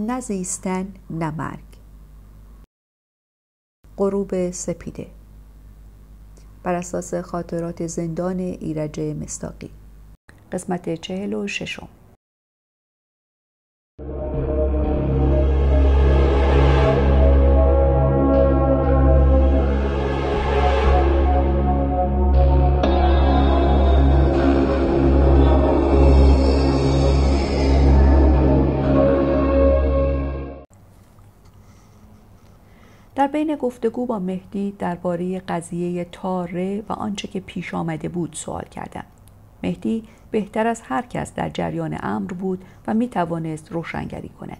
نه زیستن نه مرگ غروب سپیده بر اساس خاطرات زندان ایرج مستاقی قسمت چهل و ششم بین گفتگو با مهدی درباره قضیه تاره و آنچه که پیش آمده بود سوال کردم مهدی بهتر از هر کس در جریان امر بود و می توانست روشنگری کند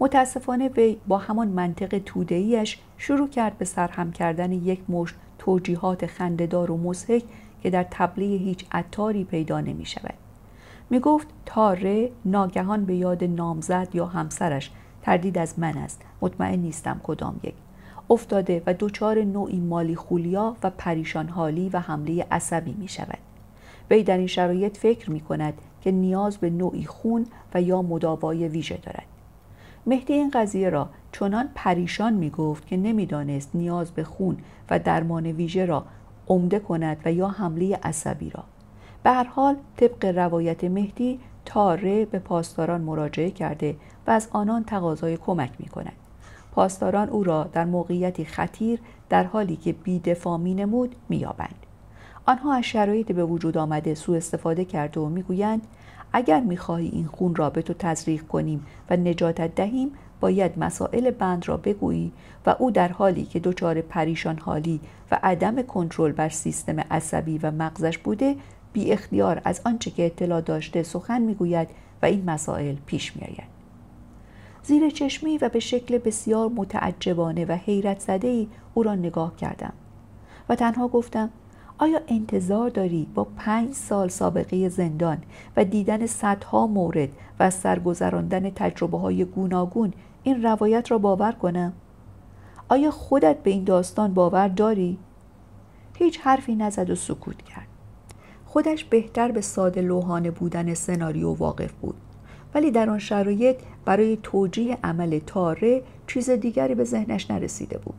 متاسفانه وی با همان منطق تودهیش شروع کرد به سرهم کردن یک مشت توجیهات خنددار و مزهک که در تبلیه هیچ اتاری پیدا نمی شود. می گفت تاره ناگهان به یاد نامزد یا همسرش تردید از من است مطمئن نیستم کدام یک افتاده و دچار نوعی مالی خولیا و پریشان حالی و حمله عصبی می شود. وی در این شرایط فکر می کند که نیاز به نوعی خون و یا مداوای ویژه دارد. مهدی این قضیه را چنان پریشان می گفت که نمیدانست نیاز به خون و درمان ویژه را عمده کند و یا حمله عصبی را. به هر حال طبق روایت مهدی تاره به پاسداران مراجعه کرده و از آنان تقاضای کمک می کند. پاسداران او را در موقعیتی خطیر در حالی که بیدفاع می نمود آنها از شرایط به وجود آمده سوء استفاده کرده و میگویند اگر میخواهی این خون را به تو تزریق کنیم و نجاتت دهیم باید مسائل بند را بگویی و او در حالی که دچار پریشان حالی و عدم کنترل بر سیستم عصبی و مغزش بوده بی اختیار از آنچه که اطلاع داشته سخن میگوید و این مسائل پیش میآید زیر چشمی و به شکل بسیار متعجبانه و حیرت زده ای او را نگاه کردم و تنها گفتم آیا انتظار داری با پنج سال سابقه زندان و دیدن صدها مورد و سرگذراندن تجربه های گوناگون این روایت را باور کنم؟ آیا خودت به این داستان باور داری؟ هیچ حرفی نزد و سکوت کرد. خودش بهتر به ساده لوحانه بودن سناریو واقف بود ولی در آن شرایط برای توجیه عمل تاره چیز دیگری به ذهنش نرسیده بود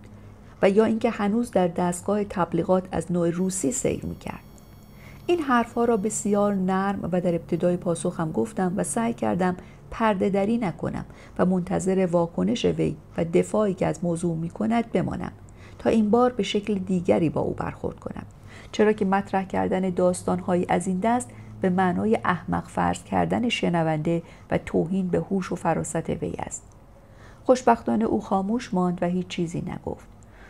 و یا اینکه هنوز در دستگاه تبلیغات از نوع روسی سیر میکرد این حرفها را بسیار نرم و در ابتدای پاسخم گفتم و سعی کردم پرده نکنم و منتظر واکنش وی و دفاعی که از موضوع می کند بمانم تا این بار به شکل دیگری با او برخورد کنم چرا که مطرح کردن داستانهایی از این دست به معنای احمق فرض کردن شنونده و توهین به هوش و فراست وی است خوشبختانه او خاموش ماند و هیچ چیزی نگفت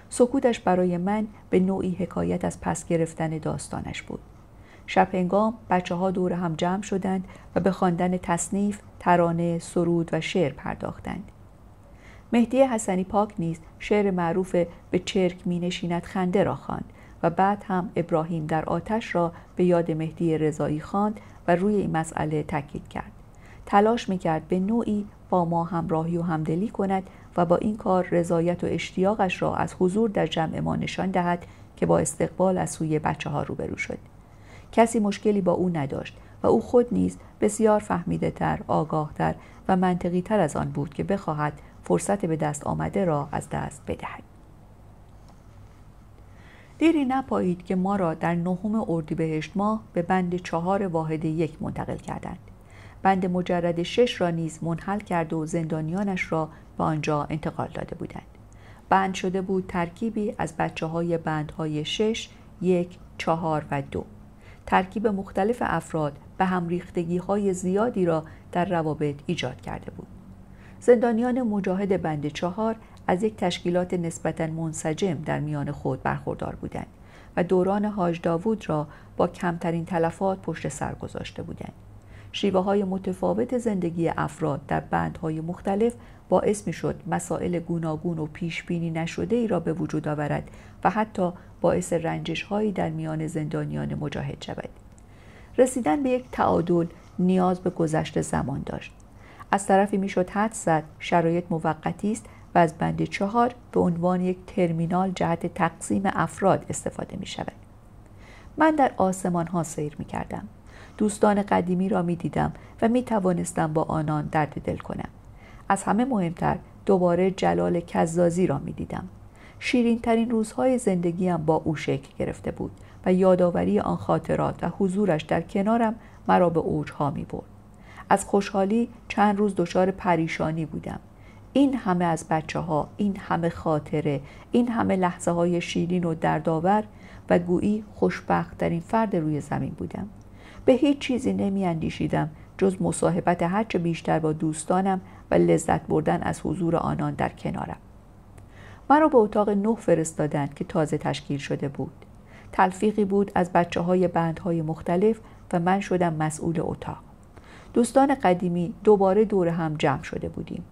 سکوتش برای من به نوعی حکایت از پس گرفتن داستانش بود شب هنگام بچه ها دور هم جمع شدند و به خواندن تصنیف، ترانه، سرود و شعر پرداختند. مهدی حسنی پاک نیز شعر معروف به چرک می نشیند خنده را خواند و بعد هم ابراهیم در آتش را به یاد مهدی رضایی خواند و روی این مسئله تاکید کرد تلاش میکرد به نوعی با ما همراهی و همدلی کند و با این کار رضایت و اشتیاقش را از حضور در جمع ما نشان دهد که با استقبال از سوی بچه ها روبرو شد کسی مشکلی با او نداشت و او خود نیز بسیار فهمیده تر، آگاه تر و منطقی تر از آن بود که بخواهد فرصت به دست آمده را از دست بدهد. دیری نپایید که ما را در نهم اردیبهشت ماه به بند چهار واحد یک منتقل کردند بند مجرد شش را نیز منحل کرد و زندانیانش را به آنجا انتقال داده بودند بند شده بود ترکیبی از بچه های بند های شش، یک، چهار و دو ترکیب مختلف افراد به هم ریختگی های زیادی را در روابط ایجاد کرده بود زندانیان مجاهد بند چهار از یک تشکیلات نسبتا منسجم در میان خود برخوردار بودند و دوران حاج داوود را با کمترین تلفات پشت سر گذاشته بودند. شیوه های متفاوت زندگی افراد در بندهای مختلف باعث می شد مسائل گوناگون و پیش بینی نشده ای را به وجود آورد و حتی باعث رنجش هایی در میان زندانیان مجاهد شود. رسیدن به یک تعادل نیاز به گذشت زمان داشت. از طرفی میشد حد زد شرایط موقتی است از بند چهار به عنوان یک ترمینال جهت تقسیم افراد استفاده می شود. من در آسمان ها سیر می کردم. دوستان قدیمی را می دیدم و می توانستم با آنان درد دل کنم. از همه مهمتر دوباره جلال کزازی را می دیدم. شیرین ترین روزهای زندگیم با او شکل گرفته بود و یادآوری آن خاطرات و حضورش در کنارم مرا به اوجها می برد. از خوشحالی چند روز دچار پریشانی بودم. این همه از بچه ها این همه خاطره این همه لحظه های شیرین و دردآور و گویی این فرد روی زمین بودم به هیچ چیزی نمی اندیشیدم جز مصاحبت هرچه بیشتر با دوستانم و لذت بردن از حضور آنان در کنارم مرا به اتاق نه فرستادند که تازه تشکیل شده بود تلفیقی بود از بچه های بندهای مختلف و من شدم مسئول اتاق دوستان قدیمی دوباره دور هم جمع شده بودیم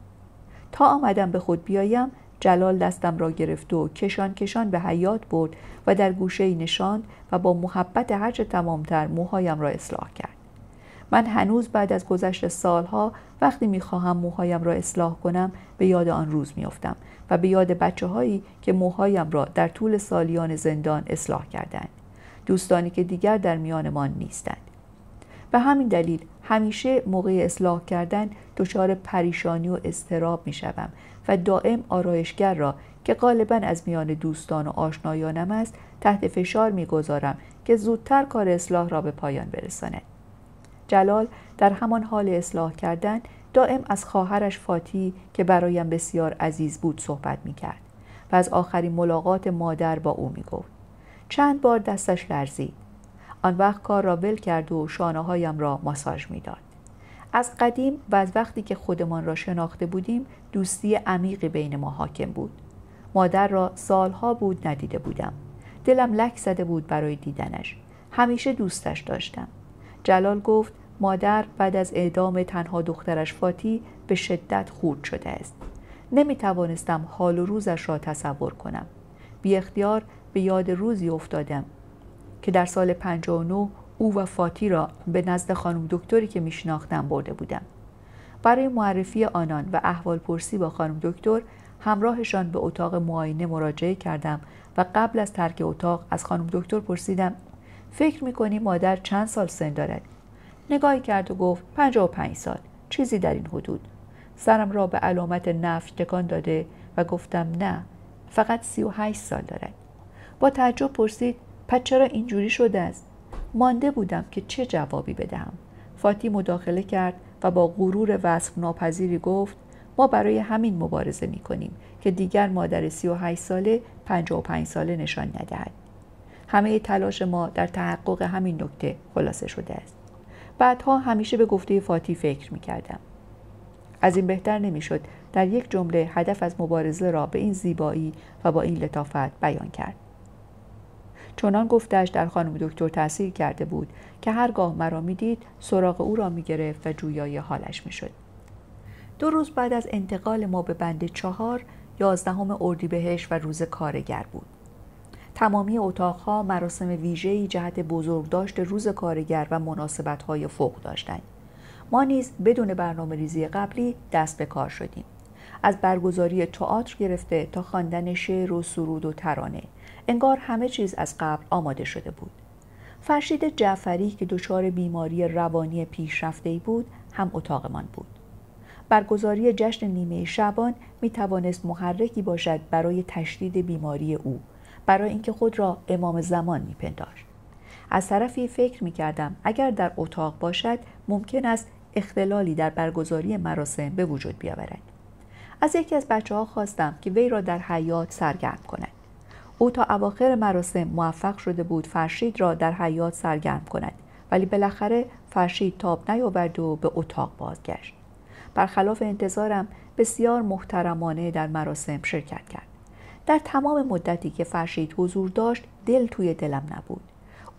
تا آمدم به خود بیایم جلال دستم را گرفت و کشان کشان به حیات برد و در گوشه نشاند و با محبت هرچه تمامتر موهایم را اصلاح کرد من هنوز بعد از گذشت سالها وقتی میخواهم موهایم را اصلاح کنم به یاد آن روز میافتم و به یاد بچه هایی که موهایم را در طول سالیان زندان اصلاح کردند دوستانی که دیگر در میانمان نیستند به همین دلیل همیشه موقع اصلاح کردن دچار پریشانی و استراب می و دائم آرایشگر را که غالبا از میان دوستان و آشنایانم است تحت فشار میگذارم که زودتر کار اصلاح را به پایان برساند جلال در همان حال اصلاح کردن دائم از خواهرش فاتی که برایم بسیار عزیز بود صحبت می کرد و از آخرین ملاقات مادر با او می گفت. چند بار دستش لرزید آن وقت کار را ول کرد و شانه هایم را ماساژ میداد از قدیم و از وقتی که خودمان را شناخته بودیم دوستی عمیقی بین ما حاکم بود مادر را سالها بود ندیده بودم دلم لک زده بود برای دیدنش همیشه دوستش داشتم جلال گفت مادر بعد از اعدام تنها دخترش فاتی به شدت خورد شده است نمی توانستم حال و روزش را تصور کنم بی اختیار به یاد روزی افتادم که در سال 59 او و فاتی را به نزد خانم دکتری که میشناختم برده بودم. برای معرفی آنان و احوال پرسی با خانم دکتر همراهشان به اتاق معاینه مراجعه کردم و قبل از ترک اتاق از خانم دکتر پرسیدم فکر میکنی مادر چند سال سن دارد؟ نگاهی کرد و گفت 55 سال چیزی در این حدود سرم را به علامت نفی تکان داده و گفتم نه فقط 38 سال دارد با تعجب پرسید پس چرا اینجوری شده است مانده بودم که چه جوابی بدهم فاتی مداخله کرد و با غرور وصف ناپذیری گفت ما برای همین مبارزه می کنیم که دیگر مادر 38 ساله 55 ساله نشان ندهد همه تلاش ما در تحقق همین نکته خلاصه شده است بعدها همیشه به گفته فاتی فکر می کردم. از این بهتر نمیشد در یک جمله هدف از مبارزه را به این زیبایی و با این لطافت بیان کرد چنان گفتش در خانم دکتر تاثیر کرده بود که هرگاه مرا میدید سراغ او را میگرفت و جویای حالش میشد دو روز بعد از انتقال ما به بند چهار یازدهم اردیبهش و روز کارگر بود تمامی اتاقها مراسم ویژه‌ای جهت بزرگداشت روز کارگر و مناسبت‌های فوق داشتند ما نیز بدون برنامه ریزی قبلی دست به کار شدیم از برگزاری تئاتر گرفته تا خواندن شعر و سرود و ترانه انگار همه چیز از قبل آماده شده بود فرشید جعفری که دچار بیماری روانی پیشرفته بود هم اتاقمان بود برگزاری جشن نیمه شبان می توانست محرکی باشد برای تشدید بیماری او برای اینکه خود را امام زمان می از طرفی فکر می کردم اگر در اتاق باشد ممکن است اختلالی در برگزاری مراسم به وجود بیاورد از یکی از بچه ها خواستم که وی را در حیات سرگرم کند او تا اواخر مراسم موفق شده بود فرشید را در حیات سرگرم کند ولی بالاخره فرشید تاب نیاورد و به اتاق بازگشت برخلاف انتظارم بسیار محترمانه در مراسم شرکت کرد در تمام مدتی که فرشید حضور داشت دل توی دلم نبود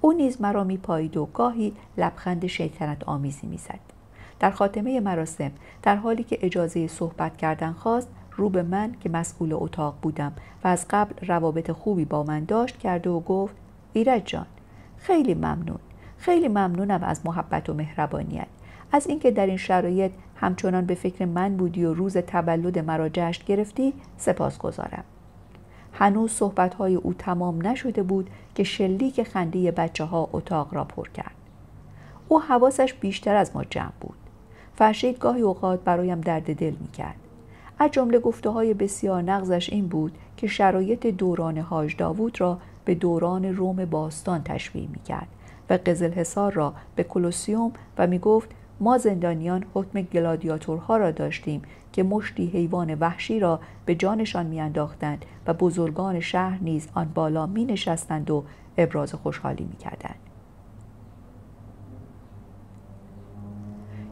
او نیز مرا میپایید و گاهی لبخند شیطنت آمیزی میزد در خاتمه مراسم در حالی که اجازه صحبت کردن خواست رو به من که مسئول اتاق بودم و از قبل روابط خوبی با من داشت کرده و گفت ایرج جان خیلی ممنون خیلی ممنونم از محبت و مهربانیت از اینکه در این شرایط همچنان به فکر من بودی و روز تولد مرا جشن گرفتی سپاسگزارم هنوز های او تمام نشده بود که شلیک خنده بچه ها اتاق را پر کرد او حواسش بیشتر از ما جمع بود فرشید گاهی اوقات برایم درد دل می از جمله گفته های بسیار نقضش این بود که شرایط دوران حاج داوود را به دوران روم باستان تشبیه می کرد و حصار را به کلوسیوم و می گفت ما زندانیان حکم گلادیاتورها را داشتیم که مشتی حیوان وحشی را به جانشان میانداختند و بزرگان شهر نیز آن بالا می نشستند و ابراز خوشحالی می کردند.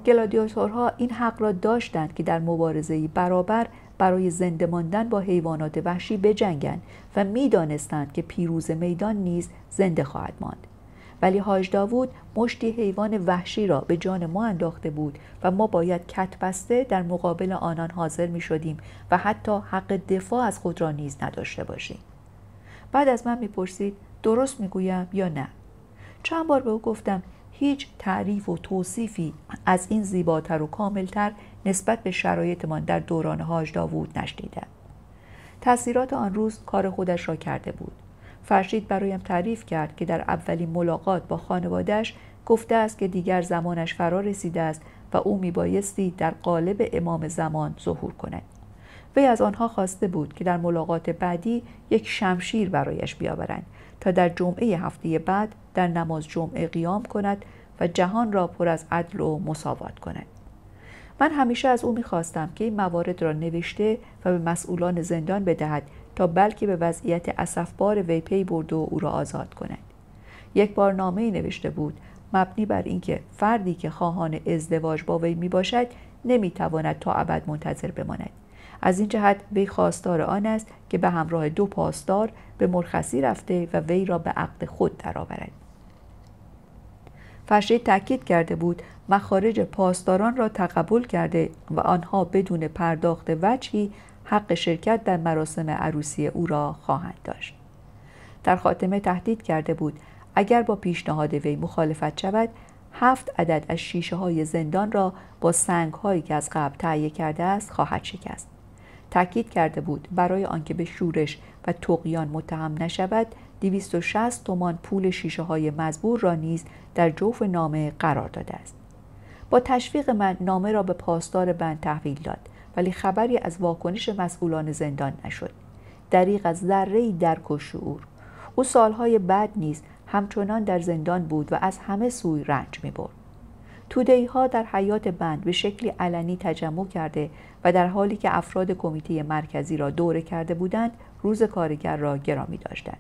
گلادیاتورها این حق را داشتند که در مبارزه برابر برای زنده ماندن با حیوانات وحشی بجنگند و میدانستند که پیروز میدان نیز زنده خواهد ماند ولی حاج داوود مشتی حیوان وحشی را به جان ما انداخته بود و ما باید کت بسته در مقابل آنان حاضر می شدیم و حتی حق دفاع از خود را نیز نداشته باشیم بعد از من میپرسید درست میگویم یا نه چند بار به او گفتم هیچ تعریف و توصیفی از این زیباتر و کاملتر نسبت به شرایطمان در دوران حاج داوود نشنیدم تاثیرات آن روز کار خودش را کرده بود فرشید برایم تعریف کرد که در اولین ملاقات با خانوادهش گفته است که دیگر زمانش فرا رسیده است و او میبایستی در قالب امام زمان ظهور کند وی از آنها خواسته بود که در ملاقات بعدی یک شمشیر برایش بیاورند تا در جمعه هفته بعد در نماز جمعه قیام کند و جهان را پر از عدل و مساوات کند من همیشه از او میخواستم که این موارد را نوشته و به مسئولان زندان بدهد تا بلکه به وضعیت اسفبار وی پی برد و او را آزاد کند یک بار نامه نوشته بود مبنی بر اینکه فردی که خواهان ازدواج با وی می باشد نمی تا ابد منتظر بماند از این جهت وی خواستار آن است که به همراه دو پاسدار به مرخصی رفته و وی را به عقد خود درآورد فرشید تاکید کرده بود مخارج پاسداران را تقبل کرده و آنها بدون پرداخت وجهی حق شرکت در مراسم عروسی او را خواهند داشت در خاتمه تهدید کرده بود اگر با پیشنهاد وی مخالفت شود هفت عدد از شیشه های زندان را با سنگ هایی که از قبل تهیه کرده است خواهد شکست تاکید کرده بود برای آنکه به شورش و تقیان متهم نشود 260 تومان پول شیشه های مزبور را نیز در جوف نامه قرار داده است با تشویق من نامه را به پاسدار بند تحویل داد ولی خبری از واکنش مسئولان زندان نشد دریق از ذره درک و شعور او سالهای بعد نیز همچنان در زندان بود و از همه سوی رنج می برد. توده ها در حیات بند به شکلی علنی تجمع کرده و در حالی که افراد کمیته مرکزی را دوره کرده بودند روز کارگر را گرامی داشتند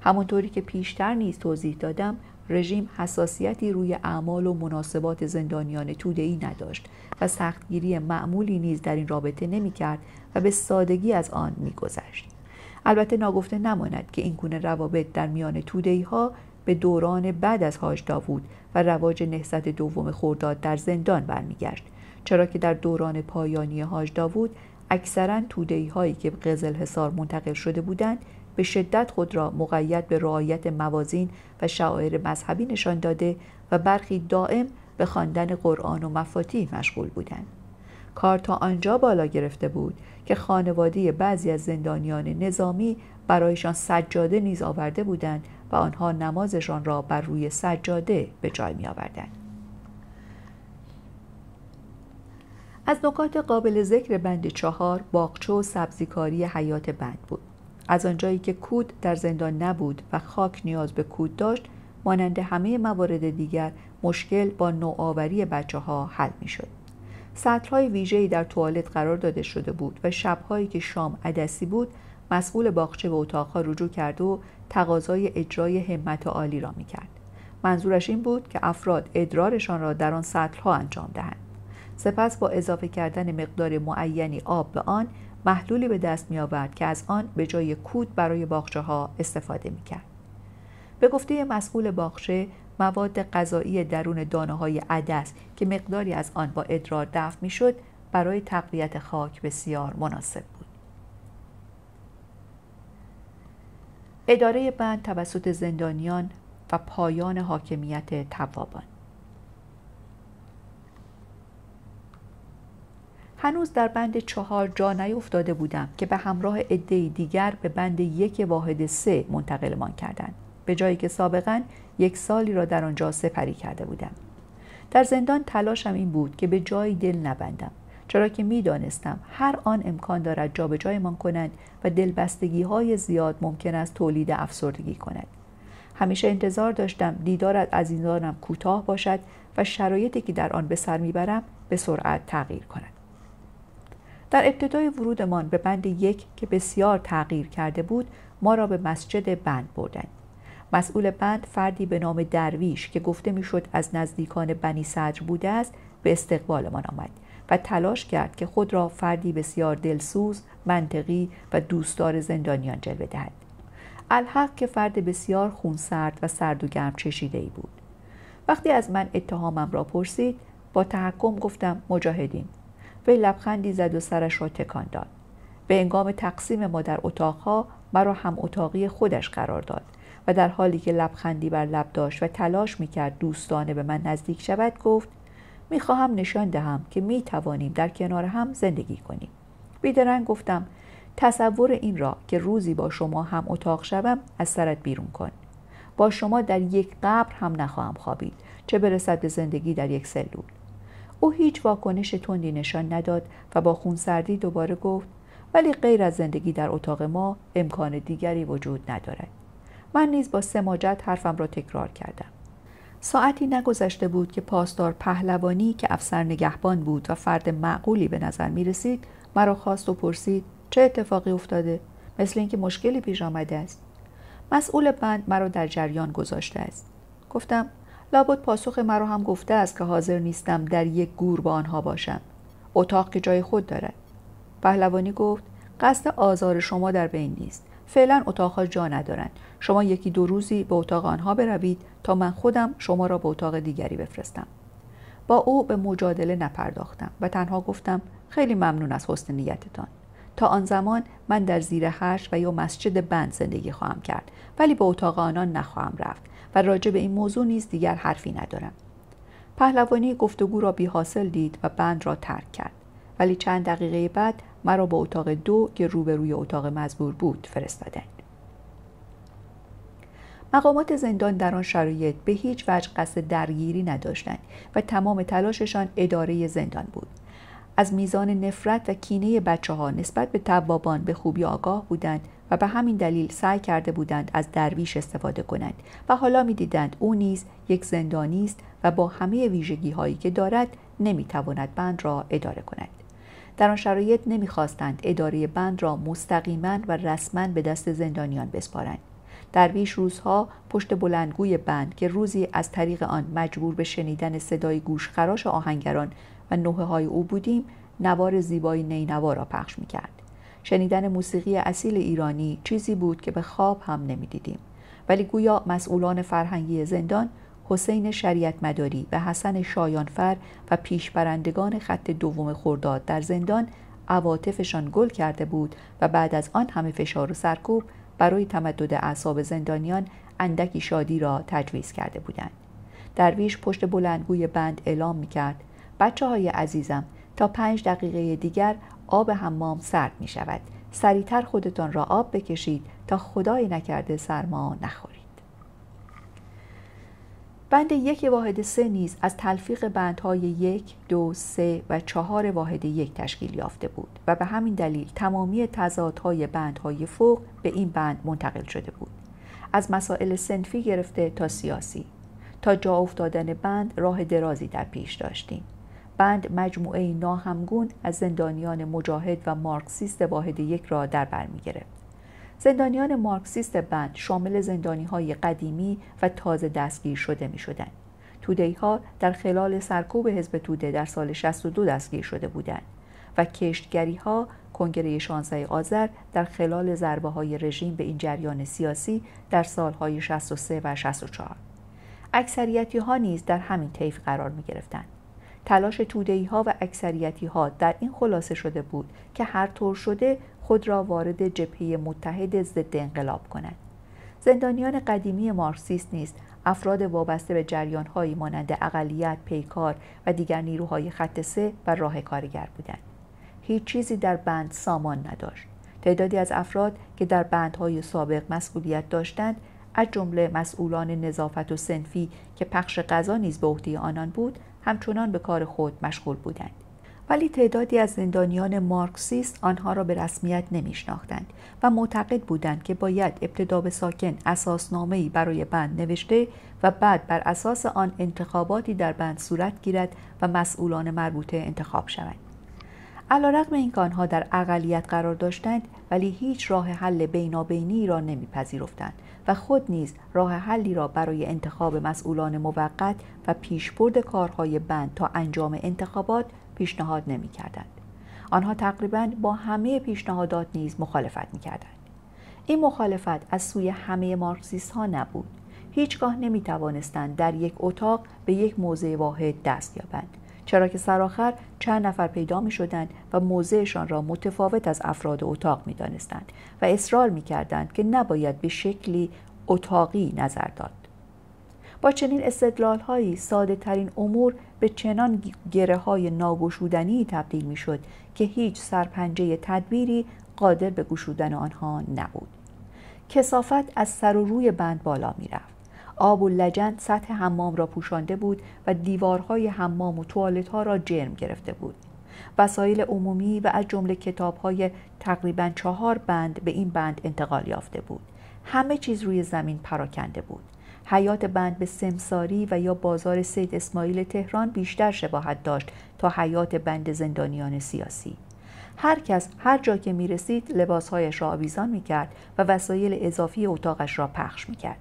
همانطوری که پیشتر نیز توضیح دادم رژیم حساسیتی روی اعمال و مناسبات زندانیان توده ای نداشت و سختگیری معمولی نیز در این رابطه نمی کرد و به سادگی از آن می گذشت. البته ناگفته نماند که این گونه روابط در میان توده ها به دوران بعد از حاج داوود و رواج نهضت دوم خورداد در زندان برمیگشت چرا که در دوران پایانی حاج داوود اکثرا تودهی هایی که قزل حصار منتقل شده بودند به شدت خود را مقید به رعایت موازین و شعائر مذهبی نشان داده و برخی دائم به خواندن قرآن و مفاتی مشغول بودند. کار تا آنجا بالا گرفته بود که خانواده بعضی از زندانیان نظامی برایشان سجاده نیز آورده بودند و آنها نمازشان را بر روی سجاده به جای می آوردن. از نکات قابل ذکر بند چهار باغچه و سبزیکاری حیات بند بود از آنجایی که کود در زندان نبود و خاک نیاز به کود داشت مانند همه موارد دیگر مشکل با نوآوری بچه ها حل می شد. سطرهای ویژه‌ای در توالت قرار داده شده بود و شبهایی که شام عدسی بود مسئول باغچه به اتاقها رجوع کرد و تقاضای اجرای همت عالی را میکرد منظورش این بود که افراد ادرارشان را در آن سطلها انجام دهند سپس با اضافه کردن مقدار معینی آب به آن محلولی به دست می که از آن به جای کود برای باخچه ها استفاده می به گفته مسئول باخچه مواد غذایی درون دانه های عدس که مقداری از آن با ادرار دفع می برای تقویت خاک بسیار مناسب بود. اداره بند توسط زندانیان و پایان حاکمیت توابان هنوز در بند چهار جا افتاده بودم که به همراه عده دیگر به بند یک واحد سه منتقلمان کردند به جایی که سابقا یک سالی را در آنجا سپری کرده بودم در زندان تلاشم این بود که به جایی دل نبندم چرا که دانستم هر آن امکان دارد جابجایمان کنند و دلبستگی های زیاد ممکن است تولید افسردگی کند همیشه انتظار داشتم دیدارت از این دارم کوتاه باشد و شرایطی که در آن به سر میبرم به سرعت تغییر کند در ابتدای ورودمان به بند یک که بسیار تغییر کرده بود ما را به مسجد بند بردند مسئول بند فردی به نام درویش که گفته میشد از نزدیکان بنی صدر بوده است به استقبالمان آمد و تلاش کرد که خود را فردی بسیار دلسوز، منطقی و دوستدار زندانیان جلوه دهد. الحق که فرد بسیار خونسرد و سرد و گرم چشیده ای بود. وقتی از من اتهامم را پرسید، با تحکم گفتم مجاهدین. وی لبخندی زد و سرش را تکان داد. به انگام تقسیم ما در اتاقها مرا هم اتاقی خودش قرار داد و در حالی که لبخندی بر لب داشت و تلاش میکرد دوستانه به من نزدیک شود گفت میخواهم نشان دهم که توانیم در کنار هم زندگی کنیم بیدرنگ گفتم تصور این را که روزی با شما هم اتاق شوم از سرت بیرون کن با شما در یک قبر هم نخواهم خوابید چه برسد به زندگی در یک سلول او هیچ واکنش تندی نشان نداد و با خونسردی دوباره گفت ولی غیر از زندگی در اتاق ما امکان دیگری وجود ندارد من نیز با سماجت حرفم را تکرار کردم ساعتی نگذشته بود که پاسدار پهلوانی که افسر نگهبان بود و فرد معقولی به نظر می رسید مرا خواست و پرسید چه اتفاقی افتاده مثل اینکه مشکلی پیش آمده است مسئول بند مرا در جریان گذاشته است گفتم لابد پاسخ مرا هم گفته است که حاضر نیستم در یک گور با آنها باشم اتاق که جای خود دارد پهلوانی گفت قصد آزار شما در بین نیست فعلا اتاقها جا ندارند شما یکی دو روزی به اتاق آنها بروید تا من خودم شما را به اتاق دیگری بفرستم با او به مجادله نپرداختم و تنها گفتم خیلی ممنون از حسن نیتتان تا آن زمان من در زیر هرش و یا مسجد بند زندگی خواهم کرد ولی به اتاق آنان نخواهم رفت و راجع به این موضوع نیز دیگر حرفی ندارم پهلوانی گفتگو را بی حاصل دید و بند را ترک کرد ولی چند دقیقه بعد مرا به اتاق دو که روبروی اتاق مزبور بود فرستادند مقامات زندان در آن شرایط به هیچ وجه قصد درگیری نداشتند و تمام تلاششان اداره زندان بود از میزان نفرت و کینه بچه ها نسبت به توابان به خوبی آگاه بودند و به همین دلیل سعی کرده بودند از درویش استفاده کنند و حالا میدیدند او نیز یک زندانی است و با همه ویژگی هایی که دارد نمیتواند بند را اداره کند در آن شرایط نمیخواستند اداره بند را مستقیما و رسما به دست زندانیان بسپارند درویش روزها پشت بلندگوی بند که روزی از طریق آن مجبور به شنیدن صدای گوشخراش آهنگران و نوه های او بودیم نوار زیبای نینوا را پخش میکرد شنیدن موسیقی اصیل ایرانی چیزی بود که به خواب هم نمیدیدیم ولی گویا مسئولان فرهنگی زندان حسین شریعت مداری و حسن شایانفر و پیشبرندگان خط دوم خورداد در زندان عواطفشان گل کرده بود و بعد از آن همه فشار و سرکوب برای تمدد اعصاب زندانیان اندکی شادی را تجویز کرده بودند درویش پشت بلندگوی بند اعلام کرد بچه های عزیزم تا پنج دقیقه دیگر آب حمام سرد می شود سریعتر خودتان را آب بکشید تا خدای نکرده سرما نخورید بند یک واحد سه نیز از تلفیق بندهای یک، دو، سه و چهار واحد یک تشکیل یافته بود و به همین دلیل تمامی تضادهای بندهای فوق به این بند منتقل شده بود. از مسائل سنفی گرفته تا سیاسی. تا جا افتادن بند راه درازی در پیش داشتیم. بند مجموعه ناهمگون از زندانیان مجاهد و مارکسیست واحد یک را در بر گرفت. زندانیان مارکسیست بند شامل زندانی های قدیمی و تازه دستگیر شده می شدند. تودهی ها در خلال سرکوب حزب توده در سال 62 دستگیر شده بودند و کشتگری ها کنگره 16 آذر در خلال ضربه های رژیم به این جریان سیاسی در سالهای 63 و 64 اکثریتی ها نیز در همین طیف قرار می گرفتند تلاش توده ها و اکثریتی ها در این خلاصه شده بود که هر طور شده خود را وارد جبهه متحد ضد انقلاب کند زندانیان قدیمی مارکسیست نیست افراد وابسته به جریانهایی مانند اقلیت پیکار و دیگر نیروهای خط سه و راه کارگر بودند هیچ چیزی در بند سامان نداشت تعدادی از افراد که در بندهای سابق مسئولیت داشتند از جمله مسئولان نظافت و سنفی که پخش غذا نیز به عهده آنان بود همچنان به کار خود مشغول بودند ولی تعدادی از زندانیان مارکسیست آنها را به رسمیت نمیشناختند و معتقد بودند که باید ابتدا به ساکن اساسنامه‌ای برای بند نوشته و بعد بر اساس آن انتخاباتی در بند صورت گیرد و مسئولان مربوطه انتخاب شوند علیرغم اینکه آنها در اقلیت قرار داشتند ولی هیچ راه حل بینابینی را نمیپذیرفتند و خود نیز راه حلی را برای انتخاب مسئولان موقت و پیشبرد کارهای بند تا انجام انتخابات پیشنهاد نمی کردند. آنها تقریبا با همه پیشنهادات نیز مخالفت می کردند. این مخالفت از سوی همه مارکسیست ها نبود. هیچگاه نمی توانستند در یک اتاق به یک موضع واحد دست یابند. چرا که سرآخر چند نفر پیدا می شدند و موضعشان را متفاوت از افراد اتاق می دانستند و اصرار می کردند که نباید به شکلی اتاقی نظر داد. با چنین استدلال هایی ساده ترین امور به چنان گره های ناگشودنی تبدیل می شد که هیچ سرپنجه تدبیری قادر به گشودن آنها نبود. کسافت از سر و روی بند بالا می رفت. آب و لجن سطح حمام را پوشانده بود و دیوارهای حمام و توالت ها را جرم گرفته بود. وسایل عمومی و از جمله کتاب های تقریبا چهار بند به این بند انتقال یافته بود. همه چیز روی زمین پراکنده بود. حیات بند به سمساری و یا بازار سید اسماعیل تهران بیشتر شباهت داشت تا حیات بند زندانیان سیاسی هر کس هر جا که می رسید لباسهایش را آویزان می کرد و وسایل اضافی اتاقش را پخش می کرد.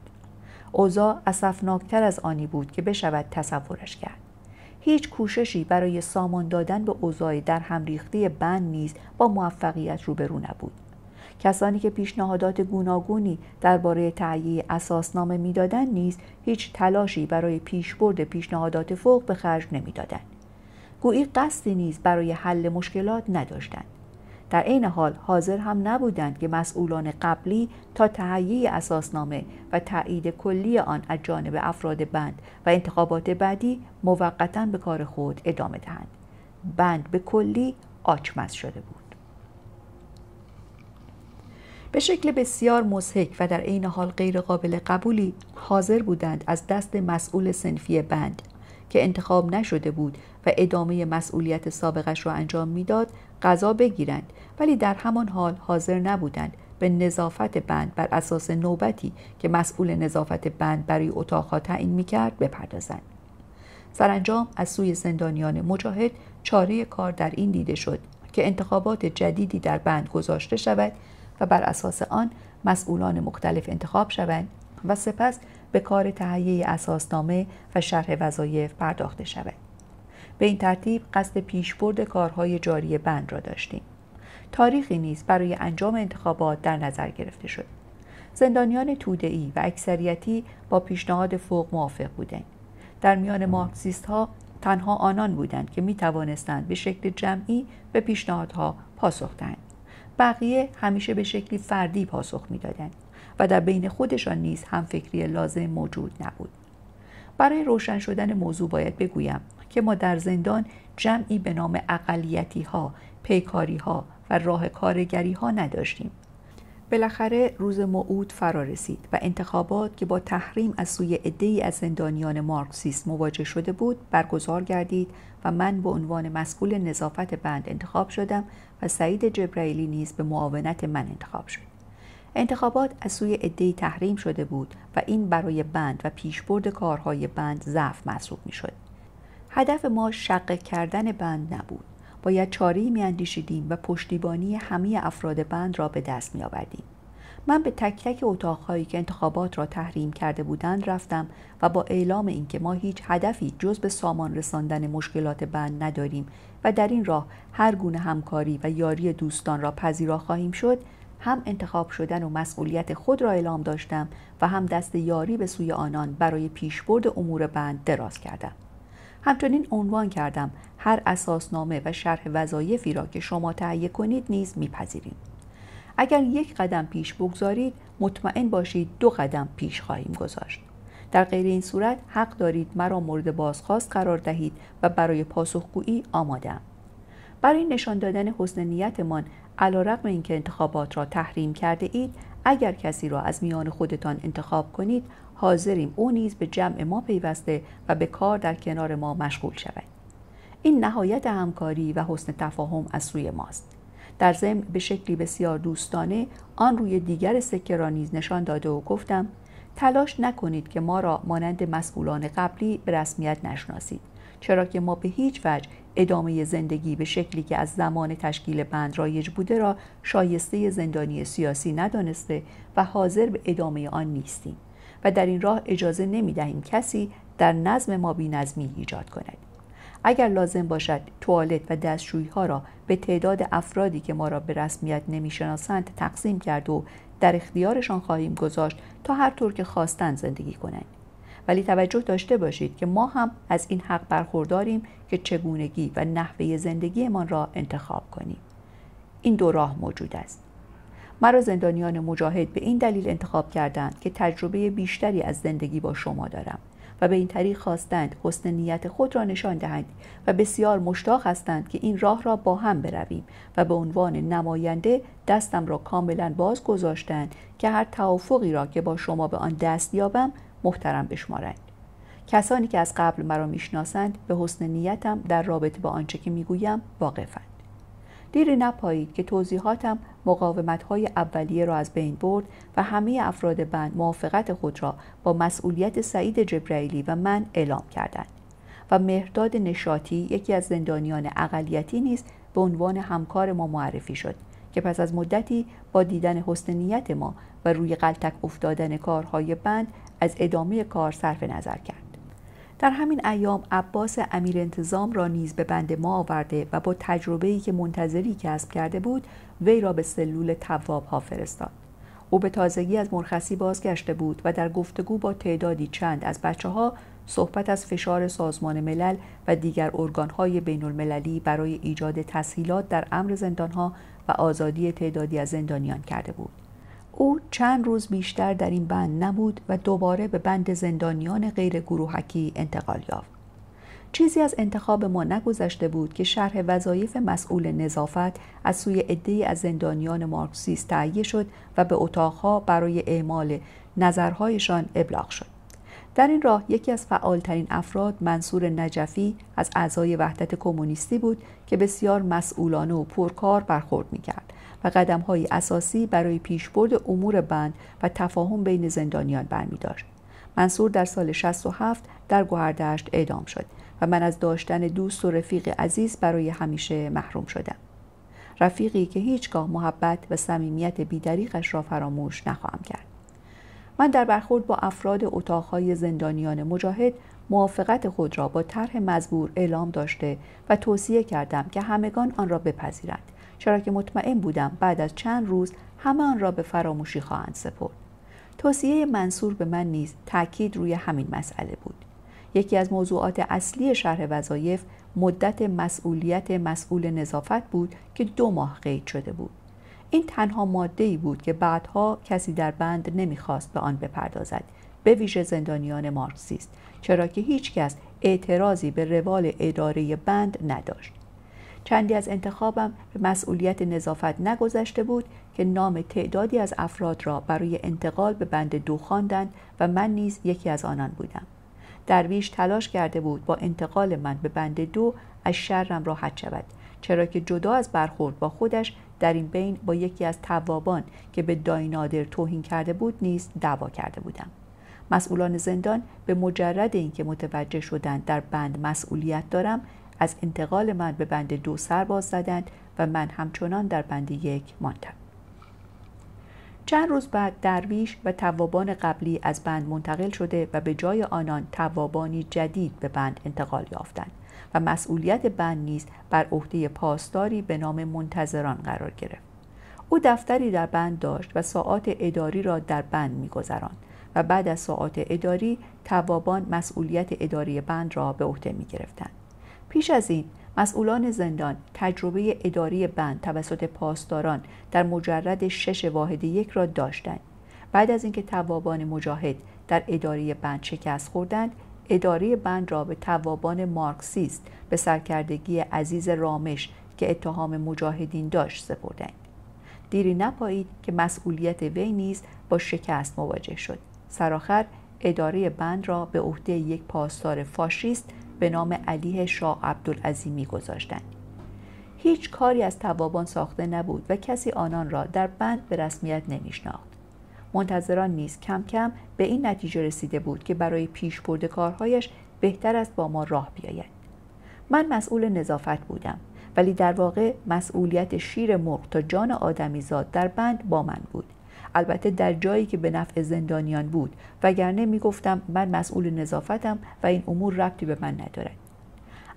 اوزا اصفناکتر از آنی بود که بشود تصورش کرد. هیچ کوششی برای سامان دادن به اوزای در هم بند نیز با موفقیت روبرو نبود. کسانی که پیشنهادات گوناگونی درباره تهیه اساسنامه میدادند نیز هیچ تلاشی برای پیشبرد پیشنهادات فوق به خرج نمیدادند گویی قصدی نیز برای حل مشکلات نداشتند در عین حال حاضر هم نبودند که مسئولان قبلی تا تهیه اساسنامه و تایید کلی آن از جانب افراد بند و انتخابات بعدی موقتا به کار خود ادامه دهند بند به کلی آچمز شده بود به شکل بسیار مزهک و در عین حال غیر قابل قبولی حاضر بودند از دست مسئول سنفی بند که انتخاب نشده بود و ادامه مسئولیت سابقش را انجام میداد غذا بگیرند ولی در همان حال حاضر نبودند به نظافت بند بر اساس نوبتی که مسئول نظافت بند برای اتاقها تعیین کرد بپردازند سرانجام از سوی زندانیان مجاهد چاره کار در این دیده شد که انتخابات جدیدی در بند گذاشته شود و بر اساس آن مسئولان مختلف انتخاب شوند و سپس به کار تهیه اساسنامه و شرح وظایف پرداخته شود. به این ترتیب قصد پیشبرد کارهای جاری بند را داشتیم. تاریخی نیز برای انجام انتخابات در نظر گرفته شد. زندانیان توده‌ای و اکثریتی با پیشنهاد فوق موافق بودند. در میان مارکسیست ها تنها آنان بودند که می توانستند به شکل جمعی به پیشنهادها پاسخ دهند. بقیه همیشه به شکلی فردی پاسخ میدادند و در بین خودشان نیز هم فکری لازم موجود نبود برای روشن شدن موضوع باید بگویم که ما در زندان جمعی به نام اقلیتی ها، پیکاری ها و راه کارگری ها نداشتیم. بالاخره روز موعود فرا رسید و انتخابات که با تحریم از سوی ای از زندانیان مارکسیست مواجه شده بود برگزار گردید و من به عنوان مسئول نظافت بند انتخاب شدم و سعید جبرائیلی نیز به معاونت من انتخاب شد انتخابات از سوی عدهای تحریم شده بود و این برای بند و پیشبرد کارهای بند ضعف محسوب شد. هدف ما شق کردن بند نبود باید چاری میاندیشیدیم و پشتیبانی همه افراد بند را به دست میآوردیم من به تک تک اتاقهایی که انتخابات را تحریم کرده بودند رفتم و با اعلام اینکه ما هیچ هدفی جز به سامان رساندن مشکلات بند نداریم و در این راه هر گونه همکاری و یاری دوستان را پذیرا خواهیم شد هم انتخاب شدن و مسئولیت خود را اعلام داشتم و هم دست یاری به سوی آنان برای پیشبرد امور بند دراز کردم همچنین عنوان کردم هر اساسنامه و شرح وظایفی را که شما تهیه کنید نیز میپذیریم اگر یک قدم پیش بگذارید مطمئن باشید دو قدم پیش خواهیم گذاشت در غیر این صورت حق دارید مرا مورد بازخواست قرار دهید و برای پاسخگویی آمادم برای نشان دادن حسن نیتمان علیرغم اینکه انتخابات را تحریم کرده اید اگر کسی را از میان خودتان انتخاب کنید حاضریم او نیز به جمع ما پیوسته و به کار در کنار ما مشغول شود این نهایت همکاری و حسن تفاهم از سوی ماست در ضمن به شکلی بسیار دوستانه آن روی دیگر سکه را نیز نشان داده و گفتم تلاش نکنید که ما را مانند مسئولان قبلی به رسمیت نشناسید چرا که ما به هیچ وجه ادامه زندگی به شکلی که از زمان تشکیل بند رایج بوده را شایسته زندانی سیاسی ندانسته و حاضر به ادامه آن نیستیم و در این راه اجازه نمی دهیم کسی در نظم ما بی نظمی ایجاد کند اگر لازم باشد توالت و دستشویی ها را به تعداد افرادی که ما را به رسمیت نمیشناسند تقسیم کرد و در اختیارشان خواهیم گذاشت تا هر طور که خواستند زندگی کنند ولی توجه داشته باشید که ما هم از این حق برخورداریم که چگونگی و نحوه زندگیمان را انتخاب کنیم این دو راه موجود است مرا زندانیان مجاهد به این دلیل انتخاب کردند که تجربه بیشتری از زندگی با شما دارم و به این طریق خواستند حسن نیت خود را نشان دهند و بسیار مشتاق هستند که این راه را با هم برویم و به عنوان نماینده دستم را کاملا باز گذاشتند که هر توافقی را که با شما به آن دست یابم محترم بشمارند کسانی که از قبل مرا میشناسند به حسن نیتم در رابطه با آنچه که میگویم واقفند دیر نپایید که توضیحاتم های اولیه را از بین برد و همه افراد بند موافقت خود را با مسئولیت سعید جبرائیلی و من اعلام کردند و مهرداد نشاتی یکی از زندانیان اقلیتی نیز به عنوان همکار ما معرفی شد که پس از مدتی با دیدن حسن نیت ما و روی قلتک افتادن کارهای بند از ادامه کار صرف نظر کرد در همین ایام عباس امیر انتظام را نیز به بند ما آورده و با تجربه‌ای که منتظری کسب کرده بود وی را به سلول تواب ها فرستاد او به تازگی از مرخصی بازگشته بود و در گفتگو با تعدادی چند از بچه ها صحبت از فشار سازمان ملل و دیگر ارگانهای بین المللی برای ایجاد تسهیلات در امر زندانها و آزادی تعدادی از زندانیان کرده بود. او چند روز بیشتر در این بند نبود و دوباره به بند زندانیان غیر گروهکی انتقال یافت. چیزی از انتخاب ما نگذشته بود که شرح وظایف مسئول نظافت از سوی عده از زندانیان مارکسیست تهیه شد و به اتاقها برای اعمال نظرهایشان ابلاغ شد. در این راه یکی از فعالترین افراد منصور نجفی از اعضای وحدت کمونیستی بود که بسیار مسئولانه و پرکار برخورد میکرد و قدم های اساسی برای پیشبرد امور بند و تفاهم بین زندانیان برمیداشت منصور در سال 67 در گوهردشت اعدام شد و من از داشتن دوست و رفیق عزیز برای همیشه محروم شدم رفیقی که هیچگاه محبت و صمیمیت بیدریقش را فراموش نخواهم کرد من در برخورد با افراد اتاقهای زندانیان مجاهد موافقت خود را با طرح مزبور اعلام داشته و توصیه کردم که همگان آن را بپذیرند چرا که مطمئن بودم بعد از چند روز همه آن را به فراموشی خواهند سپرد توصیه منصور به من نیز تاکید روی همین مسئله بود یکی از موضوعات اصلی شرح وظایف مدت مسئولیت مسئول نظافت بود که دو ماه قید شده بود این تنها ماده ای بود که بعدها کسی در بند نمیخواست به آن بپردازد به ویژه زندانیان مارکسیست چرا که هیچکس اعتراضی به روال اداره بند نداشت چندی از انتخابم به مسئولیت نظافت نگذشته بود که نام تعدادی از افراد را برای انتقال به بند دو خواندند و من نیز یکی از آنان بودم درویش تلاش کرده بود با انتقال من به بند دو از شرم راحت شود چرا که جدا از برخورد با خودش در این بین با یکی از توابان که به داینادر توهین کرده بود نیز دعوا کرده بودم مسئولان زندان به مجرد اینکه متوجه شدند در بند مسئولیت دارم از انتقال من به بند دو سر باز زدند و من همچنان در بند یک ماندم چند روز بعد درویش و توابان قبلی از بند منتقل شده و به جای آنان توابانی جدید به بند انتقال یافتند و مسئولیت بند نیز بر عهده پاسداری به نام منتظران قرار گرفت او دفتری در بند داشت و ساعات اداری را در بند میگذراند و بعد از ساعات اداری توابان مسئولیت اداری بند را به عهده می گرفتند. پیش از این مسئولان زندان تجربه اداری بند توسط پاسداران در مجرد شش واحد یک را داشتند بعد از اینکه توابان مجاهد در اداری بند شکست خوردند اداری بند را به توابان مارکسیست به سرکردگی عزیز رامش که اتهام مجاهدین داشت سپردند دیری نپایید که مسئولیت وی نیز با شکست مواجه شد سرآخر اداره بند را به عهده یک پاسدار فاشیست به نام علی شاه عبدالعظیمی گذاشتند هیچ کاری از توابان ساخته نبود و کسی آنان را در بند به رسمیت نمیشناخت منتظران نیز کم کم به این نتیجه رسیده بود که برای پیشبرد کارهایش بهتر است با ما راه بیاید من مسئول نظافت بودم ولی در واقع مسئولیت شیر مرغ تا جان آدمیزاد در بند با من بود البته در جایی که به نفع زندانیان بود وگرنه میگفتم من مسئول نظافتم و این امور ربطی به من ندارد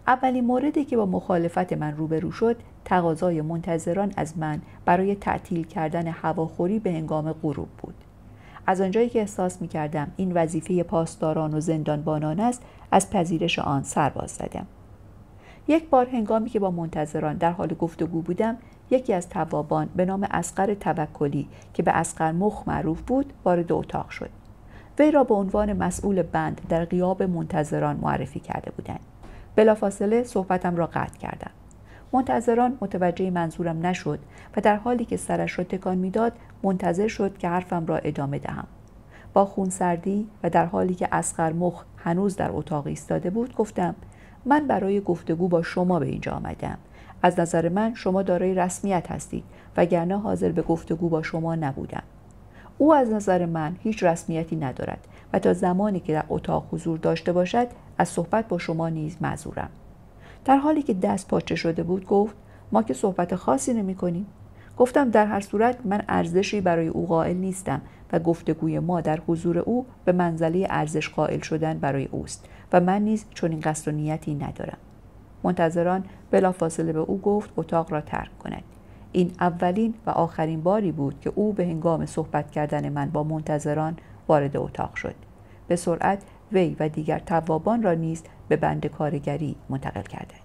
اولین موردی که با مخالفت من روبرو شد تقاضای منتظران از من برای تعطیل کردن هواخوری به هنگام غروب بود از آنجایی که احساس می کردم این وظیفه پاسداران و زندانبانان است از پذیرش آن سرباز زدم یک بار هنگامی که با منتظران در حال گفتگو بودم یکی از توابان به نام اسقر توکلی که به اسقر مخ معروف بود وارد اتاق شد وی را به عنوان مسئول بند در قیاب منتظران معرفی کرده بودند بلافاصله صحبتم را قطع کردم منتظران متوجه منظورم نشد و در حالی که سرش را تکان میداد منتظر شد که حرفم را ادامه دهم با خونسردی و در حالی که اسقر مخ هنوز در اتاق ایستاده بود گفتم من برای گفتگو با شما به اینجا آمدم از نظر من شما دارای رسمیت هستید وگرنه حاضر به گفتگو با شما نبودم او از نظر من هیچ رسمیتی ندارد و تا زمانی که در اتاق حضور داشته باشد از صحبت با شما نیز معذورم در حالی که دست پاچه شده بود گفت ما که صحبت خاصی نمی کنیم گفتم در هر صورت من ارزشی برای او قائل نیستم و گفتگوی ما در حضور او به منزله ارزش قائل شدن برای اوست و من نیز چنین قصد و نیتی ندارم منتظران بلافاصله به او گفت اتاق را ترک کند این اولین و آخرین باری بود که او به هنگام صحبت کردن من با منتظران وارد اتاق شد به سرعت وی و دیگر توابان را نیز به بند کارگری منتقل کردند